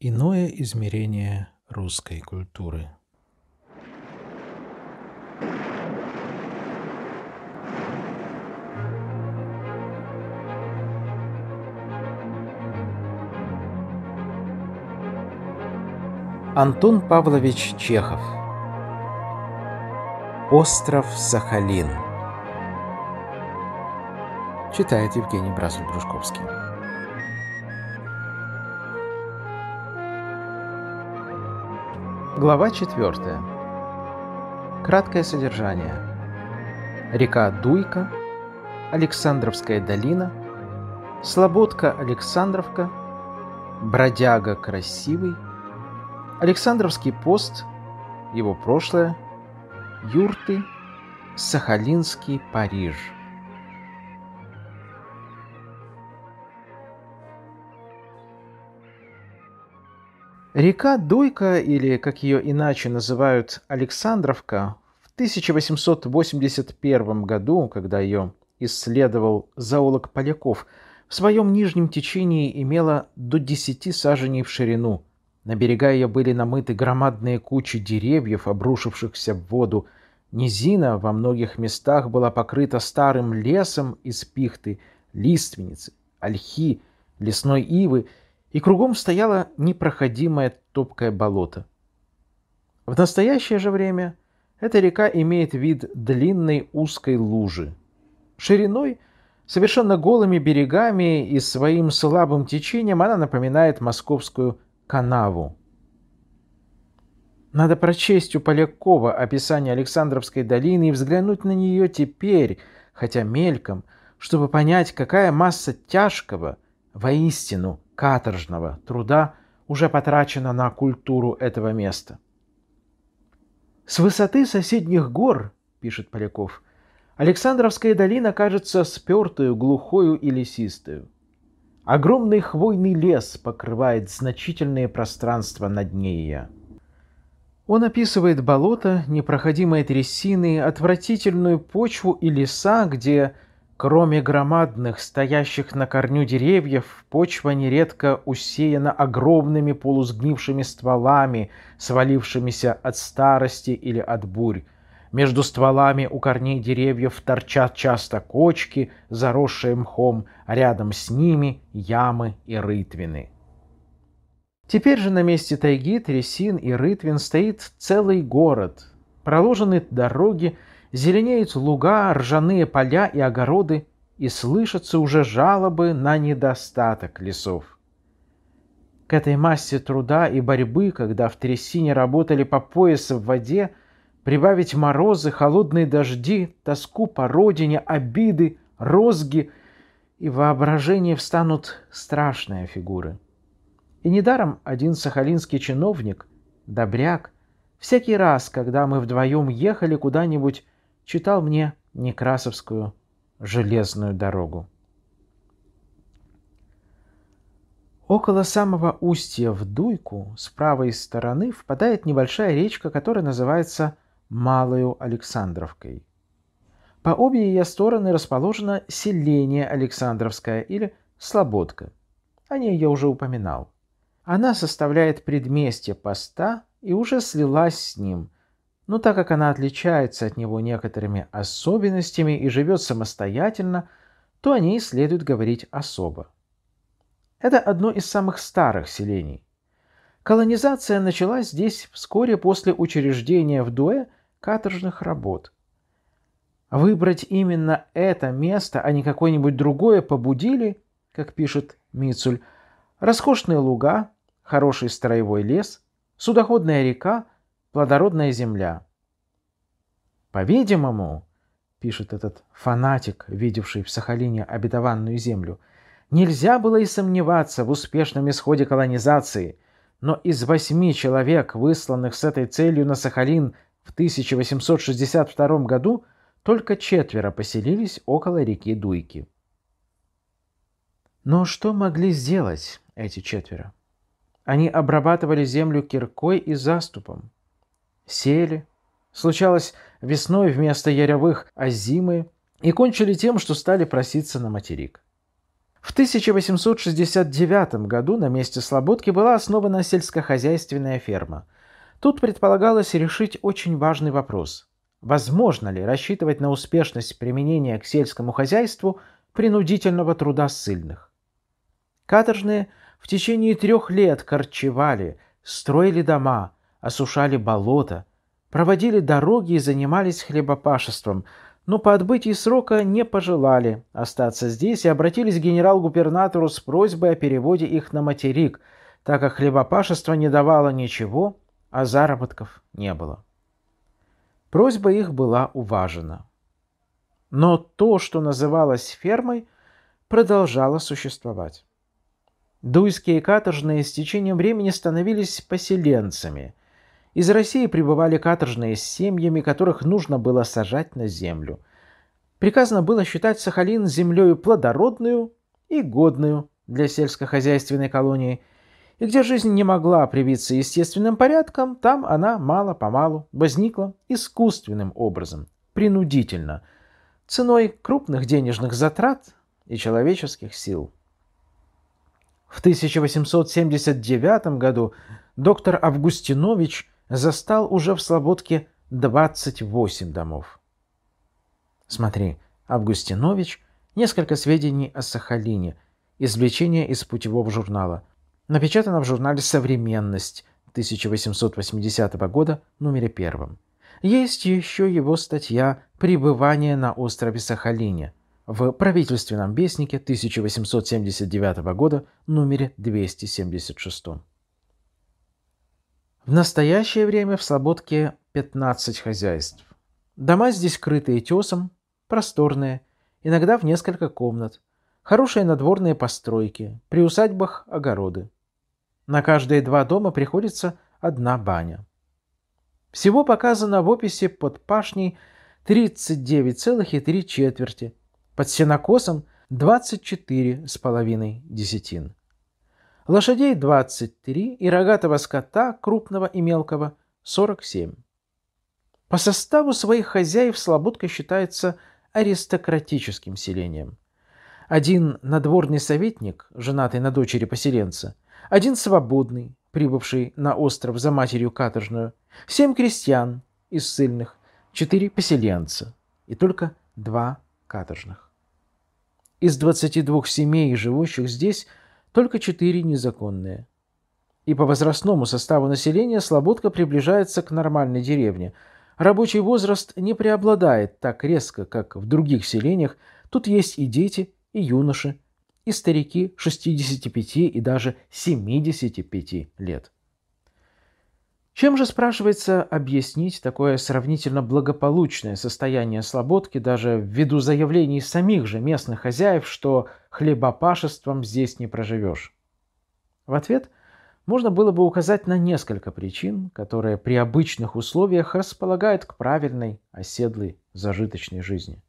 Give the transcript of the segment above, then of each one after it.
Иное измерение русской культуры. Антон Павлович Чехов Остров Сахалин Читает Евгений Бразуль-Брюшковский Глава 4. Краткое содержание. Река Дуйка, Александровская долина, Слободка Александровка, Бродяга Красивый, Александровский пост, его прошлое, Юрты, Сахалинский Париж – Река Дуйка или как ее иначе называют Александровка, в 1881 году, когда ее исследовал зоолог Поляков, в своем нижнем течении имела до 10 саженей в ширину. На берега ее были намыты громадные кучи деревьев, обрушившихся в воду. Низина во многих местах была покрыта старым лесом из пихты, лиственницы, ольхи, лесной ивы – и кругом стояло непроходимое топкое болото. В настоящее же время эта река имеет вид длинной узкой лужи, шириной, совершенно голыми берегами и своим слабым течением она напоминает московскую канаву. Надо прочесть у Полякова описание Александровской долины и взглянуть на нее теперь, хотя мельком, чтобы понять, какая масса тяжкого, воистину каторжного труда уже потрачено на культуру этого места. «С высоты соседних гор, — пишет Поляков, — Александровская долина кажется спертую, глухою и лесистую. Огромный хвойный лес покрывает значительные пространства над ней. Он описывает болото, непроходимые трясины, отвратительную почву и леса, где Кроме громадных, стоящих на корню деревьев, почва нередко усеяна огромными полусгнившими стволами, свалившимися от старости или от бурь. Между стволами у корней деревьев торчат часто кочки, заросшие мхом, а рядом с ними ямы и рытвины. Теперь же на месте тайги, трясин и рытвин стоит целый город. Проложены дороги, зеленеют луга, ржаные поля и огороды, и слышатся уже жалобы на недостаток лесов. К этой массе труда и борьбы, когда в трясине работали по пояс в воде, прибавить морозы, холодные дожди, тоску по родине, обиды, розги, и воображение встанут страшные фигуры. И недаром один сахалинский чиновник, добряк, всякий раз, когда мы вдвоем ехали куда-нибудь читал мне Некрасовскую железную дорогу. Около самого устья в Дуйку, с правой стороны, впадает небольшая речка, которая называется Малою Александровкой. По обе ее стороны расположено селение Александровское или Слободка. О ней я уже упоминал. Она составляет предместье поста и уже слилась с ним, но так как она отличается от него некоторыми особенностями и живет самостоятельно, то о ней следует говорить особо. Это одно из самых старых селений. Колонизация началась здесь вскоре после учреждения в Дуэ каторжных работ. Выбрать именно это место, а не какое-нибудь другое, побудили, как пишет Мицуль, роскошные луга, хороший строевой лес, судоходная река – плодородная земля. По-видимому, пишет этот фанатик, видевший в Сахалине обетованную землю, нельзя было и сомневаться в успешном исходе колонизации, но из восьми человек, высланных с этой целью на Сахалин в 1862 году, только четверо поселились около реки Дуйки. Но что могли сделать эти четверо? Они обрабатывали землю киркой и заступом, сели. Случалось весной вместо яревых озимы а и кончили тем, что стали проситься на материк. В 1869 году на месте Слободки была основана сельскохозяйственная ферма. Тут предполагалось решить очень важный вопрос. Возможно ли рассчитывать на успешность применения к сельскому хозяйству принудительного труда ссыльных? Каторжные в течение трех лет корчевали, строили дома – осушали болота, проводили дороги и занимались хлебопашеством, но по отбытии срока не пожелали остаться здесь и обратились к генерал-губернатору с просьбой о переводе их на материк, так как хлебопашество не давало ничего, а заработков не было. Просьба их была уважена. Но то, что называлось фермой, продолжало существовать. Дуйские каторжные с течением времени становились поселенцами – из России прибывали каторжные с семьями, которых нужно было сажать на землю. Приказано было считать Сахалин землею плодородную и годную для сельскохозяйственной колонии. И где жизнь не могла привиться естественным порядком, там она мало-помалу возникла искусственным образом, принудительно, ценой крупных денежных затрат и человеческих сил. В 1879 году доктор Августинович – застал уже в Слободке 28 домов. Смотри, Августинович, несколько сведений о Сахалине, извлечение из путевого журнала. Напечатано в журнале «Современность» 1880 года, номере первом. Есть еще его статья «Пребывание на острове Сахалине» в правительственном вестнике 1879 года, номере 276. В настоящее время в Слободке 15 хозяйств. Дома здесь крытые тесом, просторные, иногда в несколько комнат. Хорошие надворные постройки, при усадьбах огороды. На каждые два дома приходится одна баня. Всего показано в описи под пашней 39,3 четверти, под сенокосом 24,5 десятин лошадей 23 и рогатого скота, крупного и мелкого, 47. По составу своих хозяев Слободка считается аристократическим селением. Один надворный советник, женатый на дочери поселенца, один свободный, прибывший на остров за матерью каторжную, семь крестьян из ссыльных, четыре поселенца и только два каторжных. Из 22 семей, живущих здесь, только четыре незаконные. И по возрастному составу населения Слободка приближается к нормальной деревне. Рабочий возраст не преобладает так резко, как в других селениях. Тут есть и дети, и юноши, и старики 65 и даже 75 лет. Чем же, спрашивается, объяснить такое сравнительно благополучное состояние слободки даже ввиду заявлений самих же местных хозяев, что хлебопашеством здесь не проживешь? В ответ можно было бы указать на несколько причин, которые при обычных условиях располагают к правильной, оседлой, зажиточной жизни.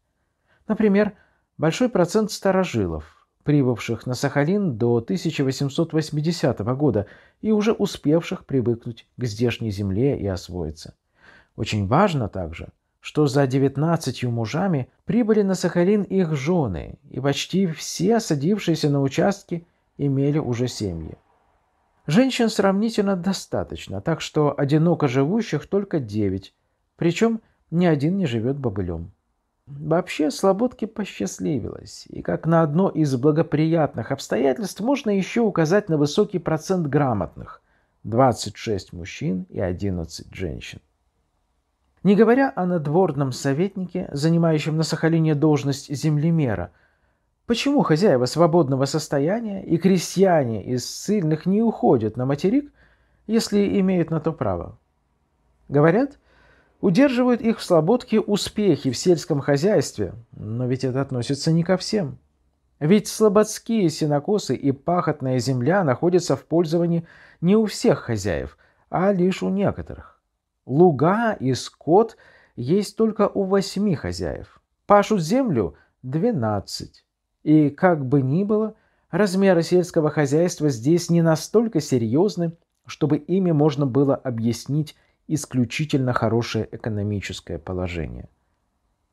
Например, большой процент старожилов – прибывших на Сахалин до 1880 года и уже успевших привыкнуть к здешней земле и освоиться. Очень важно также, что за 19 мужами прибыли на Сахалин их жены, и почти все садившиеся на участке имели уже семьи. Женщин сравнительно достаточно, так что одиноко живущих только 9, причем ни один не живет бобылем. Вообще, Слободке посчастливилось, и как на одно из благоприятных обстоятельств можно еще указать на высокий процент грамотных – 26 мужчин и 11 женщин. Не говоря о надворном советнике, занимающем на Сахалине должность землемера, почему хозяева свободного состояния и крестьяне из сильных не уходят на материк, если имеют на то право? Говорят – Удерживают их в слободке успехи в сельском хозяйстве, но ведь это относится не ко всем. Ведь слободские сенокосы и пахотная земля находятся в пользовании не у всех хозяев, а лишь у некоторых. Луга и скот есть только у восьми хозяев. Пашут землю – двенадцать. И как бы ни было, размеры сельского хозяйства здесь не настолько серьезны, чтобы ими можно было объяснить исключительно хорошее экономическое положение.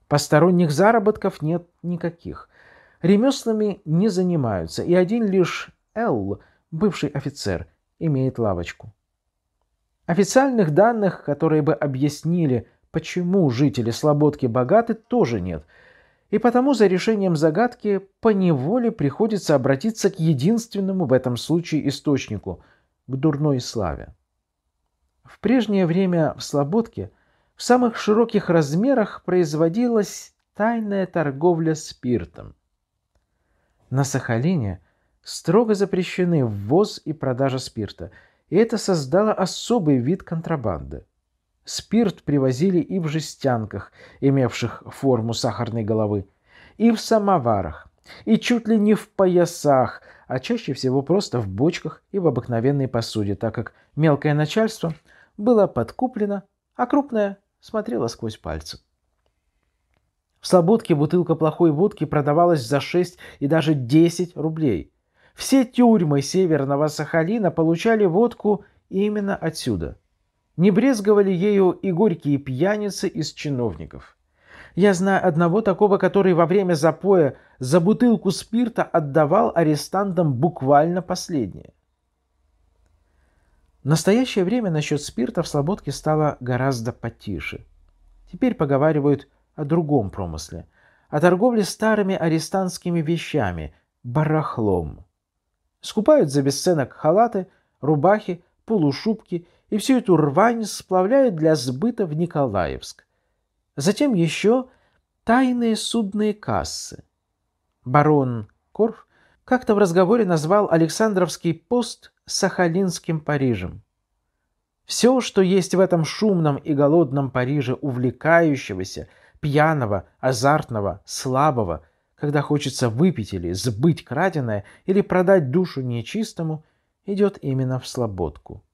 Посторонних заработков нет никаких. Ремеслами не занимаются, и один лишь Л, бывший офицер, имеет лавочку. Официальных данных, которые бы объяснили, почему жители Слободки богаты, тоже нет. И потому за решением загадки по неволе приходится обратиться к единственному в этом случае источнику – к дурной славе. В прежнее время в Слободке в самых широких размерах производилась тайная торговля спиртом. На Сахалине строго запрещены ввоз и продажа спирта, и это создало особый вид контрабанды. Спирт привозили и в жестянках, имевших форму сахарной головы, и в самоварах, и чуть ли не в поясах, а чаще всего просто в бочках и в обыкновенной посуде, так как мелкое начальство – была подкуплена, а крупная смотрела сквозь пальцы. В Слободке бутылка плохой водки продавалась за 6 и даже 10 рублей. Все тюрьмы Северного Сахалина получали водку именно отсюда. Не брезговали ею и горькие пьяницы из чиновников. Я знаю одного такого, который во время запоя за бутылку спирта отдавал арестантам буквально последнее. В настоящее время насчет спирта в Слободке стало гораздо потише. Теперь поговаривают о другом промысле, о торговле старыми арестантскими вещами, барахлом. Скупают за бесценок халаты, рубахи, полушубки и всю эту рвань сплавляют для сбыта в Николаевск. Затем еще тайные судные кассы. Барон Корф как-то в разговоре назвал Александровский пост Сахалинским Парижем. Все, что есть в этом шумном и голодном Париже увлекающегося, пьяного, азартного, слабого, когда хочется выпить или сбыть краденое, или продать душу нечистому, идет именно в слободку.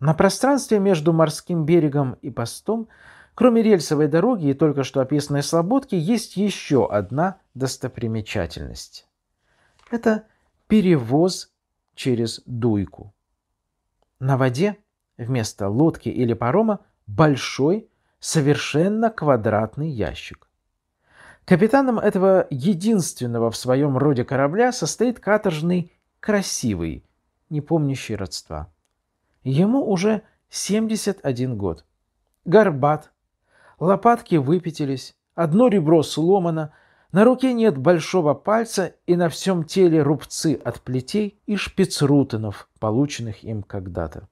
На пространстве между морским берегом и постом, кроме рельсовой дороги и только что описанной слободки, есть еще одна достопримечательность. Это перевоз через дуйку. На воде вместо лодки или парома большой, совершенно квадратный ящик. Капитаном этого единственного в своем роде корабля состоит каторжный красивый, не помнящий родства. Ему уже 71 год. Горбат, лопатки выпятились, одно ребро сломано – на руке нет большого пальца и на всем теле рубцы от плетей и шпицрутенов, полученных им когда-то.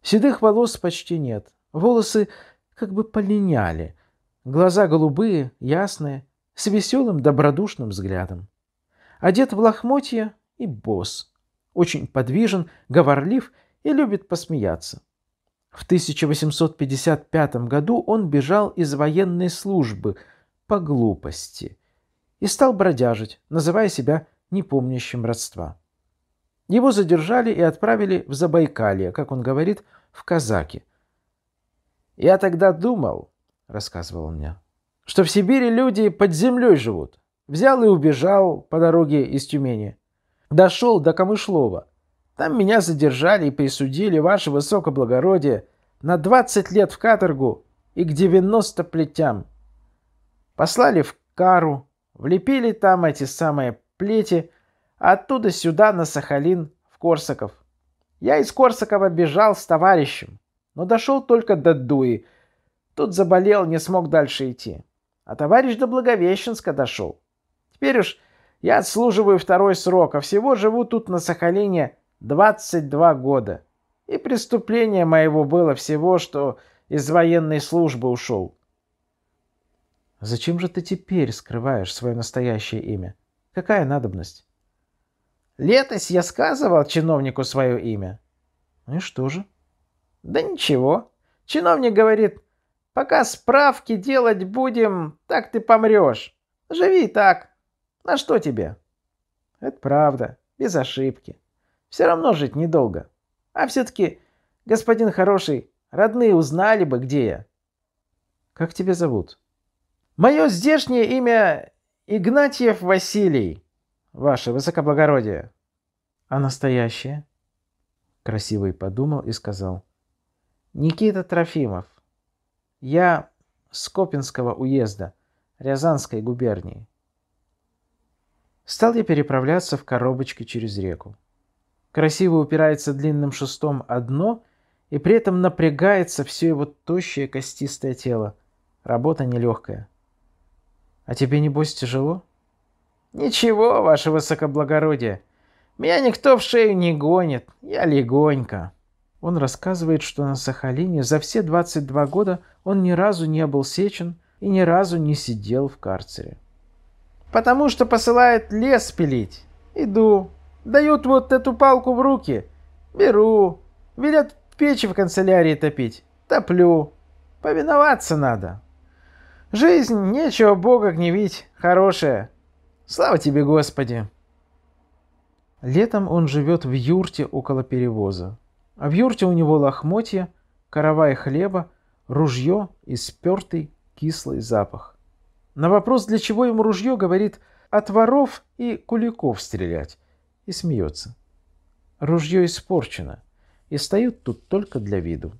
Седых волос почти нет, волосы как бы полиняли, глаза голубые, ясные, с веселым добродушным взглядом. Одет в лохмотья и босс, очень подвижен, говорлив и любит посмеяться. В 1855 году он бежал из военной службы по глупости – и стал бродяжить, называя себя непомнящим родства. Его задержали и отправили в Забайкалье, как он говорит, в казаки. «Я тогда думал», — рассказывал он мне, — «что в Сибири люди под землей живут. Взял и убежал по дороге из Тюмени. Дошел до Камышлова. Там меня задержали и присудили, ваше высокоблагородие, на 20 лет в каторгу и к 90 плетям. Послали в Кару, Влепили там эти самые плети, оттуда сюда, на Сахалин, в Корсаков. Я из Корсакова бежал с товарищем, но дошел только до Дуи. Тут заболел, не смог дальше идти. А товарищ до Благовещенска дошел. Теперь уж я отслуживаю второй срок, а всего живу тут на Сахалине 22 года. И преступление моего было всего, что из военной службы ушел. Зачем же ты теперь скрываешь свое настоящее имя? Какая надобность? Летось я сказывал чиновнику свое имя. Ну и что же? Да ничего. Чиновник говорит, пока справки делать будем, так ты помрешь. Живи так. На что тебе? Это правда, без ошибки. Все равно жить недолго. А все-таки, господин хороший, родные узнали бы, где я. Как тебя зовут? Мое здешнее имя Игнатьев Василий, ваше высокоблагородие. А настоящее? Красивый подумал и сказал. Никита Трофимов. Я с Копинского уезда, Рязанской губернии. Стал я переправляться в коробочке через реку. Красиво упирается длинным шестом одно, и при этом напрягается все его тощее костистое тело. Работа нелегкая – а тебе, небось, тяжело? Ничего, ваше высокоблагородие. Меня никто в шею не гонит, я легонько. Он рассказывает, что на Сахалине за все 22 года он ни разу не был сечен и ни разу не сидел в карцере. Потому что посылает лес пилить. Иду. Дают вот эту палку в руки. Беру. Велят печи в канцелярии топить. Топлю. Повиноваться надо. Жизнь, нечего Бога гневить, хорошая. Слава тебе, Господи!» Летом он живет в юрте около перевоза. А в юрте у него лохмотья, корова и хлеба, ружье и спертый кислый запах. На вопрос, для чего ему ружье, говорит «от воров и куликов стрелять» и смеется. Ружье испорчено и стоит тут только для виду.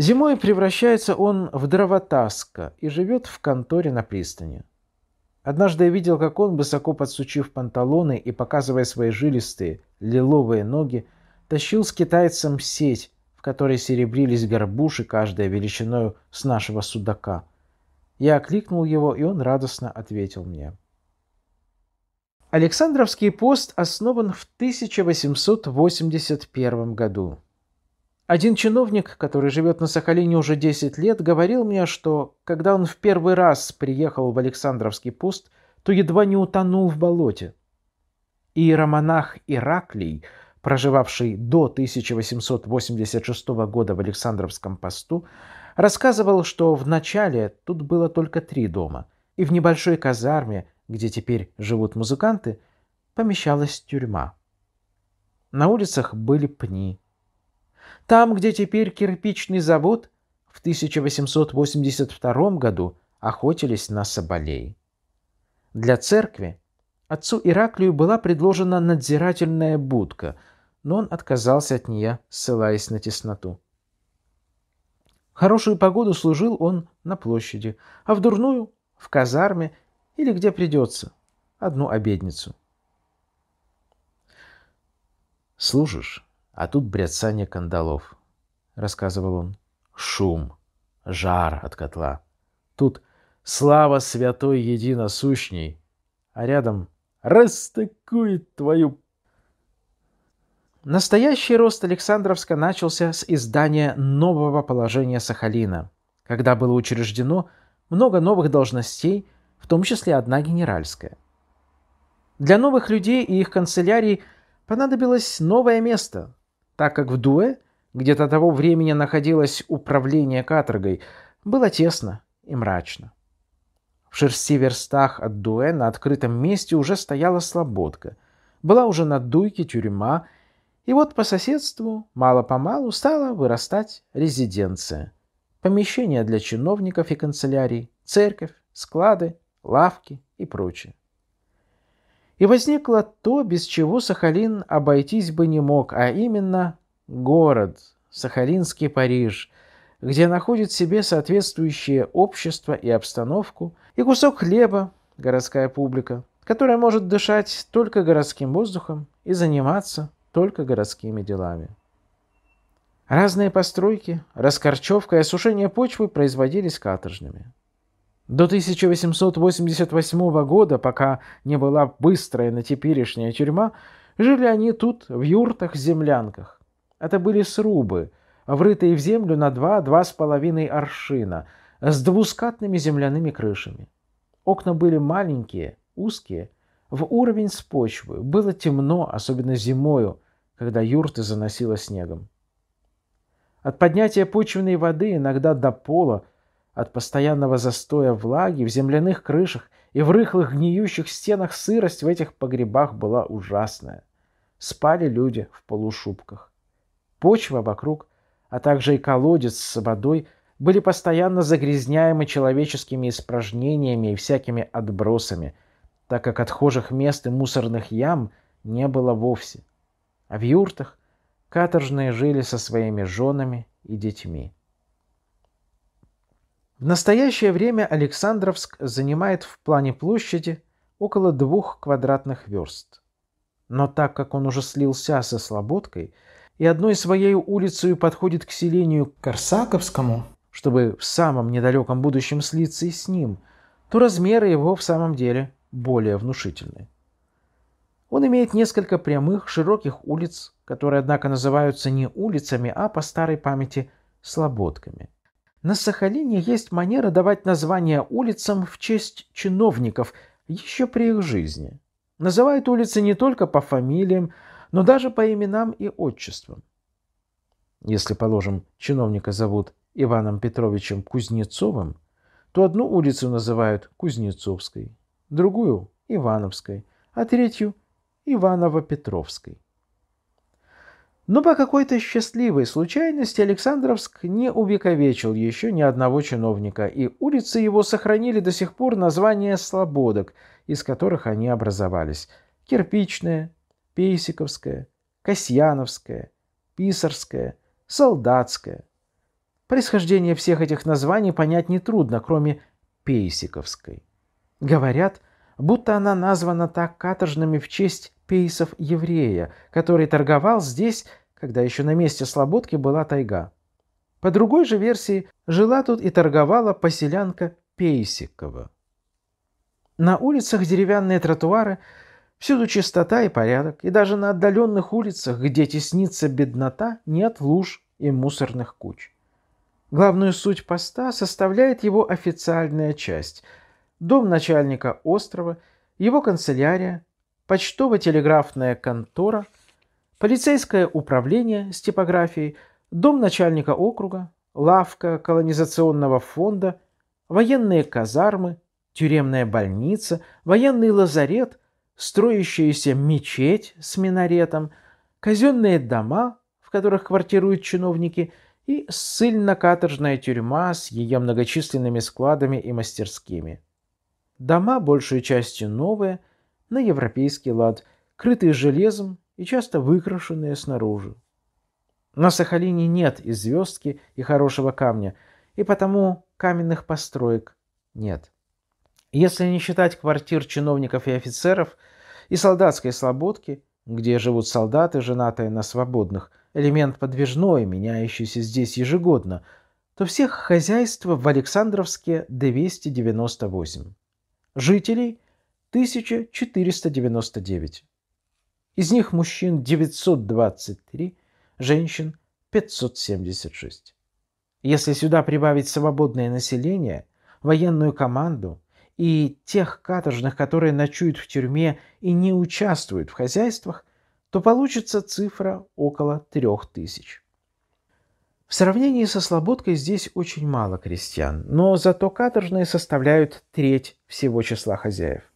Зимой превращается он в дровотаска и живет в конторе на пристани. Однажды я видел, как он, высоко подсучив панталоны и показывая свои жилистые, лиловые ноги, тащил с китайцем сеть, в которой серебрились горбуши, каждая величиной с нашего судака. Я окликнул его, и он радостно ответил мне. Александровский пост основан в 1881 году. Один чиновник, который живет на Сахалине уже 10 лет, говорил мне, что когда он в первый раз приехал в Александровский пуст, то едва не утонул в болоте. И Иеромонах Ираклий, проживавший до 1886 года в Александровском посту, рассказывал, что вначале тут было только три дома, и в небольшой казарме, где теперь живут музыканты, помещалась тюрьма. На улицах были пни, там, где теперь кирпичный завод, в 1882 году охотились на соболей. Для церкви отцу Ираклию была предложена надзирательная будка, но он отказался от нее, ссылаясь на тесноту. Хорошую погоду служил он на площади, а в дурную — в казарме или где придется, одну обедницу. «Служишь?» А тут бряцание кандалов, рассказывал он. Шум, жар от котла. Тут слава святой единосущней, а рядом растыкует твою... Настоящий рост Александровска начался с издания нового положения Сахалина, когда было учреждено много новых должностей, в том числе одна генеральская. Для новых людей и их канцелярий понадобилось новое место, так как в Дуэ, где до того времени находилось управление каторгой, было тесно и мрачно. В шерсти верстах от Дуэ на открытом месте уже стояла слободка. Была уже на дуйке тюрьма, и вот по соседству мало-помалу стала вырастать резиденция. Помещения для чиновников и канцелярий, церковь, склады, лавки и прочее. И возникло то, без чего Сахалин обойтись бы не мог, а именно город, Сахалинский Париж, где находит себе соответствующее общество и обстановку, и кусок хлеба, городская публика, которая может дышать только городским воздухом и заниматься только городскими делами. Разные постройки, раскорчевка и осушение почвы производились каторжными – до 1888 года, пока не была выстроена теперешняя тюрьма, жили они тут в юртах-землянках. Это были срубы, врытые в землю на два-два с половиной аршина, с двускатными земляными крышами. Окна были маленькие, узкие, в уровень с почвы. Было темно, особенно зимою, когда юрты заносило снегом. От поднятия почвенной воды иногда до пола от постоянного застоя влаги в земляных крышах и в рыхлых гниющих стенах сырость в этих погребах была ужасная. Спали люди в полушубках. Почва вокруг, а также и колодец с водой были постоянно загрязняемы человеческими испражнениями и всякими отбросами, так как отхожих мест и мусорных ям не было вовсе. А в юртах каторжные жили со своими женами и детьми. В настоящее время Александровск занимает в плане площади около двух квадратных верст. Но так как он уже слился со Слободкой и одной своей улицей подходит к селению Корсаковскому, чтобы в самом недалеком будущем слиться и с ним, то размеры его в самом деле более внушительны. Он имеет несколько прямых, широких улиц, которые, однако, называются не улицами, а по старой памяти слободками – на Сахалине есть манера давать названия улицам в честь чиновников еще при их жизни. Называют улицы не только по фамилиям, но даже по именам и отчествам. Если, положим, чиновника зовут Иваном Петровичем Кузнецовым, то одну улицу называют Кузнецовской, другую – Ивановской, а третью – Иваново-Петровской. Но по какой-то счастливой случайности Александровск не увековечил еще ни одного чиновника, и улицы его сохранили до сих пор названия слободок, из которых они образовались. Кирпичная, Пейсиковская, Касьяновская, Писарская, Солдатская. Происхождение всех этих названий понять нетрудно, кроме Пейсиковской. Говорят, будто она названа так каторжными в честь пейсов-еврея, который торговал здесь, когда еще на месте Слободки была тайга. По другой же версии, жила тут и торговала поселянка Пейсикова. На улицах деревянные тротуары, всюду чистота и порядок, и даже на отдаленных улицах, где теснится беднота, нет луж и мусорных куч. Главную суть поста составляет его официальная часть – дом начальника острова, его канцелярия, почтово-телеграфная контора, полицейское управление с типографией, дом начальника округа, лавка колонизационного фонда, военные казармы, тюремная больница, военный лазарет, строящаяся мечеть с минаретом, казенные дома, в которых квартируют чиновники, и ссыльно-каторжная тюрьма с ее многочисленными складами и мастерскими. Дома, большую частью новые, на европейский лад, крытые железом и часто выкрашенные снаружи. На Сахалине нет и звездки, и хорошего камня, и потому каменных построек нет. Если не считать квартир чиновников и офицеров, и солдатской слободки, где живут солдаты, женатые на свободных, элемент подвижной, меняющийся здесь ежегодно, то всех хозяйств в Александровске 298. Жителей – 1499. Из них мужчин 923, женщин 576. Если сюда прибавить свободное население, военную команду и тех каторжных, которые ночуют в тюрьме и не участвуют в хозяйствах, то получится цифра около 3000. В сравнении со Слободкой здесь очень мало крестьян, но зато каторжные составляют треть всего числа хозяев.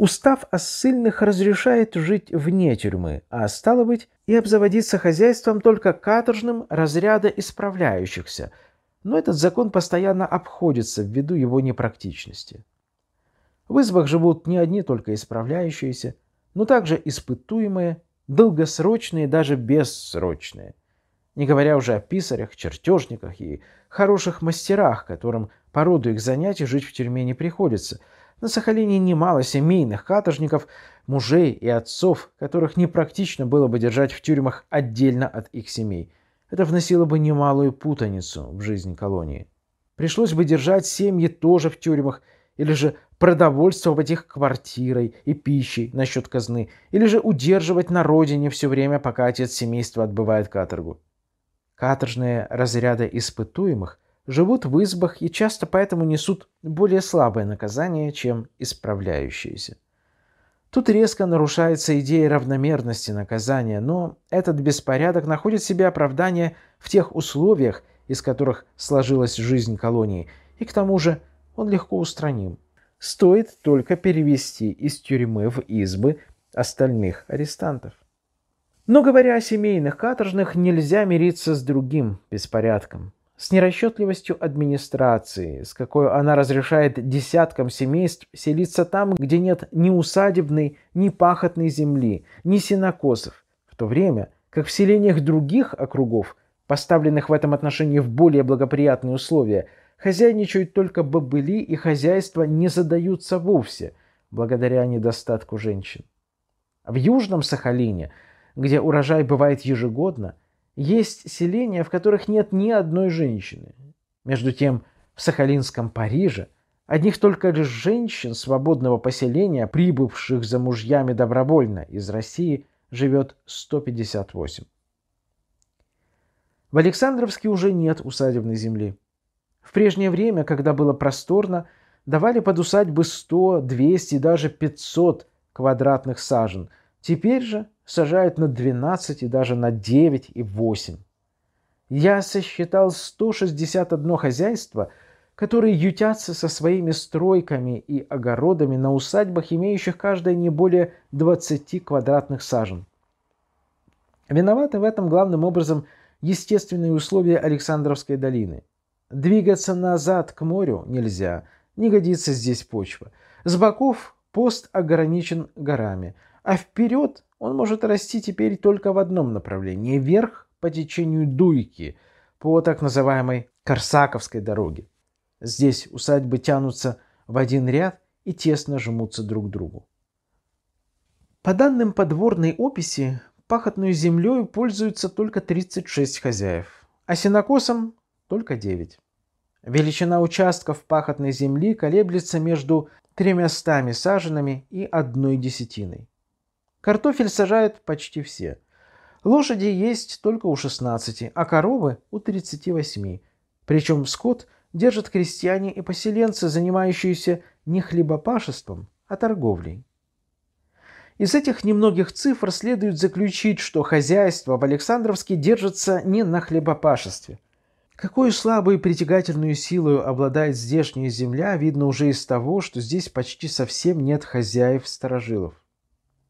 Устав о ссыльных разрешает жить вне тюрьмы, а стало быть, и обзаводиться хозяйством только каторжным разряда исправляющихся, но этот закон постоянно обходится ввиду его непрактичности. В избах живут не одни только исправляющиеся, но также испытуемые, долгосрочные, даже бессрочные. Не говоря уже о писарях, чертежниках и хороших мастерах, которым по роду их занятий жить в тюрьме не приходится – на Сахалине немало семейных каторжников, мужей и отцов, которых непрактично было бы держать в тюрьмах отдельно от их семей. Это вносило бы немалую путаницу в жизнь колонии. Пришлось бы держать семьи тоже в тюрьмах, или же продовольствовать их квартирой и пищей насчет казны, или же удерживать на родине все время, пока отец семейства отбывает каторгу. Каторжные разряды испытуемых живут в избах и часто поэтому несут более слабое наказание, чем исправляющиеся. Тут резко нарушается идея равномерности наказания, но этот беспорядок находит себе оправдание в тех условиях, из которых сложилась жизнь колонии, и к тому же он легко устраним. Стоит только перевести из тюрьмы в избы остальных арестантов. Но говоря о семейных каторжных, нельзя мириться с другим беспорядком с нерасчетливостью администрации, с какой она разрешает десяткам семейств селиться там, где нет ни усадебной, ни пахотной земли, ни сенокосов, в то время как в селениях других округов, поставленных в этом отношении в более благоприятные условия, хозяйничают только бобыли и хозяйства не задаются вовсе, благодаря недостатку женщин. В Южном Сахалине, где урожай бывает ежегодно – есть селения, в которых нет ни одной женщины. Между тем, в Сахалинском Париже одних только лишь женщин свободного поселения, прибывших за мужьями добровольно из России, живет 158. В Александровске уже нет усадебной земли. В прежнее время, когда было просторно, давали под усадьбы 100, 200, даже 500 квадратных сажен – Теперь же сажают на 12 и даже на 9 и 8. Я сосчитал 161 хозяйство, которые ютятся со своими стройками и огородами на усадьбах, имеющих каждая не более 20 квадратных сажен. Виноваты в этом главным образом естественные условия Александровской долины. Двигаться назад к морю нельзя, не годится здесь почва. С боков пост ограничен горами – а вперед он может расти теперь только в одном направлении – вверх по течению Дуйки, по так называемой Корсаковской дороге. Здесь усадьбы тянутся в один ряд и тесно жмутся друг к другу. По данным подворной описи, пахотную землей пользуются только 36 хозяев, а сенокосом только 9. Величина участков пахотной земли колеблется между тремястами саженами и одной десятиной. Картофель сажают почти все. Лошади есть только у 16, а коровы у 38. Причем скот держат крестьяне и поселенцы, занимающиеся не хлебопашеством, а торговлей. Из этих немногих цифр следует заключить, что хозяйство в Александровске держится не на хлебопашестве. Какую слабую и притягательную силу обладает здешняя земля, видно уже из того, что здесь почти совсем нет хозяев-старожилов.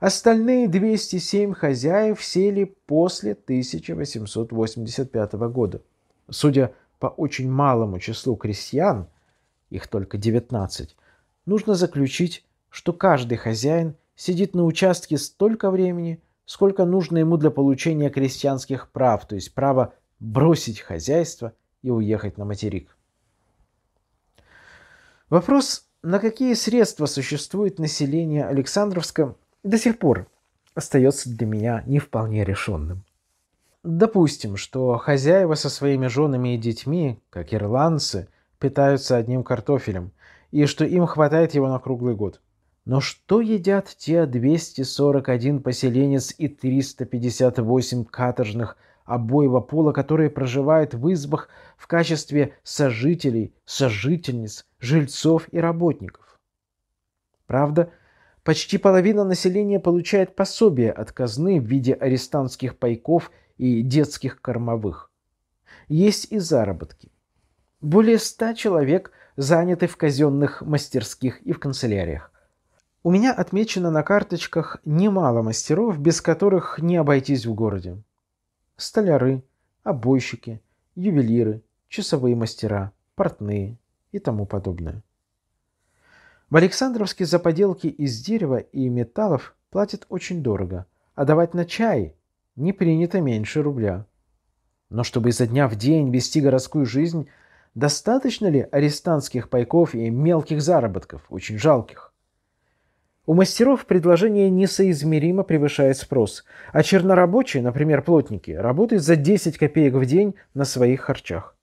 Остальные 207 хозяев сели после 1885 года. Судя по очень малому числу крестьян, их только 19, нужно заключить, что каждый хозяин сидит на участке столько времени, сколько нужно ему для получения крестьянских прав, то есть права бросить хозяйство и уехать на материк. Вопрос, на какие средства существует население Александровска, до сих пор остается для меня не вполне решенным. Допустим, что хозяева со своими женами и детьми, как ирландцы, питаются одним картофелем, и что им хватает его на круглый год. Но что едят те 241 поселенец и 358 каторжных обоего пола, которые проживают в избах в качестве сожителей, сожительниц, жильцов и работников? Правда, Почти половина населения получает пособие от казны в виде арестантских пайков и детских кормовых. Есть и заработки. Более ста человек заняты в казенных мастерских и в канцеляриях. У меня отмечено на карточках немало мастеров, без которых не обойтись в городе. Столяры, обойщики, ювелиры, часовые мастера, портные и тому подобное. В Александровске за поделки из дерева и металлов платят очень дорого, а давать на чай не принято меньше рубля. Но чтобы изо дня в день вести городскую жизнь, достаточно ли арестантских пайков и мелких заработков, очень жалких? У мастеров предложение несоизмеримо превышает спрос, а чернорабочие, например, плотники, работают за 10 копеек в день на своих харчах.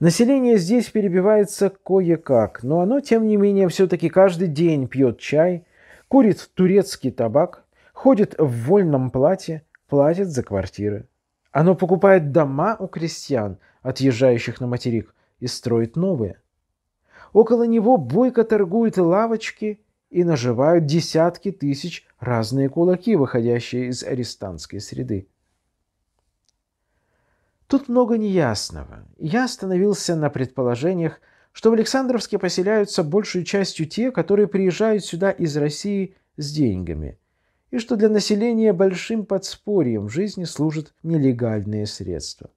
Население здесь перебивается кое-как, но оно, тем не менее, все-таки каждый день пьет чай, курит турецкий табак, ходит в вольном платье, платит за квартиры. Оно покупает дома у крестьян, отъезжающих на материк, и строит новые. Около него бойко торгуют лавочки и наживают десятки тысяч разные кулаки, выходящие из арестантской среды. Тут много неясного. Я остановился на предположениях, что в Александровске поселяются большей частью те, которые приезжают сюда из России с деньгами, и что для населения большим подспорьем в жизни служат нелегальные средства.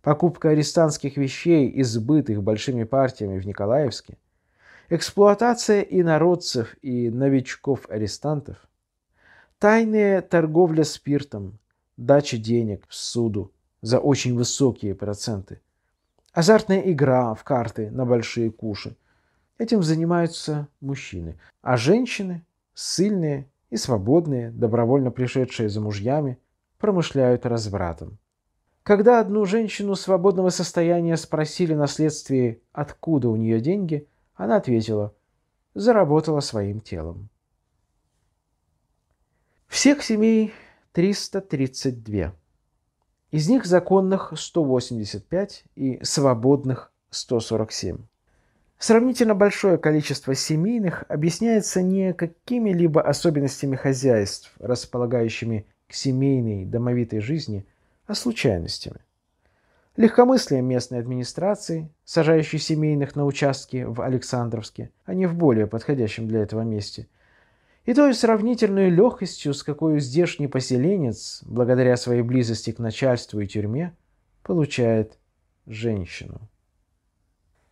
Покупка арестантских вещей, избытых большими партиями в Николаевске, эксплуатация инородцев и новичков-арестантов, тайная торговля спиртом, дача денег в суду – за очень высокие проценты. Азартная игра в карты на большие куши. Этим занимаются мужчины. А женщины, сильные и свободные, добровольно пришедшие за мужьями, промышляют развратом. Когда одну женщину свободного состояния спросили на следствии, откуда у нее деньги, она ответила «заработала своим телом». Всех семей 332. Из них законных 185 и свободных 147. Сравнительно большое количество семейных объясняется не какими-либо особенностями хозяйств, располагающими к семейной домовитой жизни, а случайностями. Легкомыслие местной администрации, сажающей семейных на участки в Александровске, а не в более подходящем для этого месте, и той сравнительной легкостью, с какой здешний поселенец, благодаря своей близости к начальству и тюрьме, получает женщину.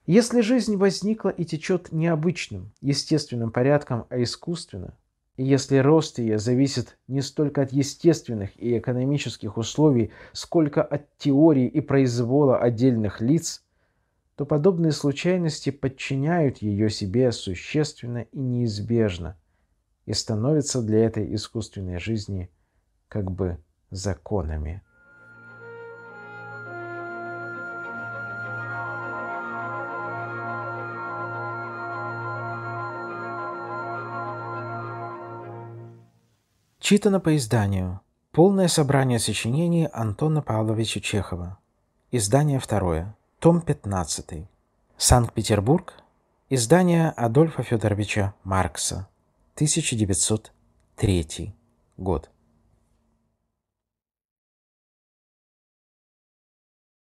Если жизнь возникла и течет не обычным естественным порядком, а искусственно, и если рост ее зависит не столько от естественных и экономических условий, сколько от теории и произвола отдельных лиц, то подобные случайности подчиняют ее себе существенно и неизбежно – и становятся для этой искусственной жизни как бы законами. Читано по изданию. Полное собрание сочинений Антона Павловича Чехова. Издание второе. Том 15. Санкт-Петербург. Издание Адольфа Федоровича Маркса. 1903 год.